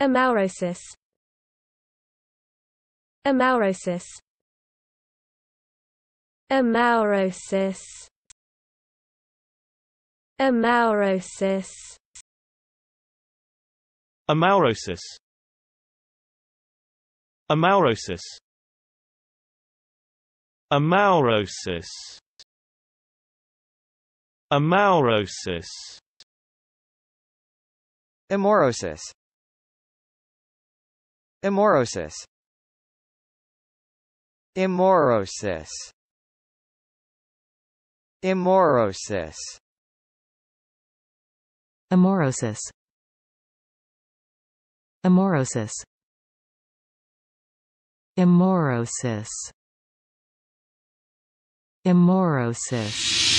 Amaurosis Amaurosis Amaurosis Amaurosis Amaurosis Amaurosis Amaurosis Amaurosis Amaurosis Amaurosis Amaurosis Amaurosis Amaurosis Amaurosis Amaurosis Amaurosis